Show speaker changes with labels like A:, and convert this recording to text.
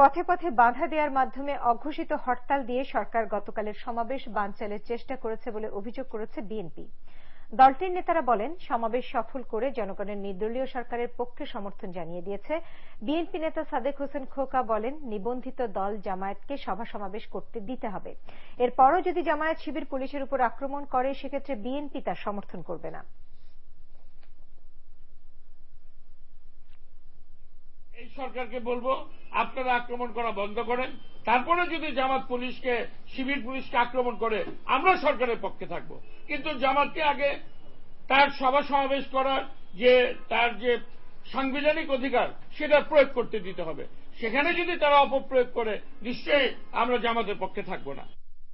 A: পথে পথে বাধা দেওয়ার মাধ্যমে অঘোষিত হরতাল দিয়ে সরকার গতকালের সমাবেশ বানচালের চেষ্টা করেছে বলে অভিযোগ করেছে বিএনপি দলটির নেতারা বলেন সমাবেশ সফল করে জনগণের নির্দলীয় সরকারের পক্ষে সমর্থন জানিয়ে দিয়েছে বিএনপি নেতা সাদেক হোসেন খোকা বলেন নিবন্ধিত দল জামায়াতকে সভা সমাবেশ করতে দিতে হবে এরপরও যদি জামায়াত শিবির পুলিশের উপর আক্রমণ করে সেক্ষেত্রে বিএনপি তার সমর্থন করবে না
B: এই সরকারকে বলবো আপনারা আক্রমণ করা বন্ধ করেন তারপরে যদি জামাত পুলিশকে শিবির পুলিশকে আক্রমণ করে আমরা সরকারের পক্ষে থাকব কিন্তু জামাতকে আগে তার সভা সমাবেশ করার যে তার যে সাংবিধানিক অধিকার সেটা প্রয়োগ করতে দিতে হবে সেখানে যদি তারা অপপ্রয়োগ করে নিশ্চয়ই আমরা জামাতের পক্ষে থাকব না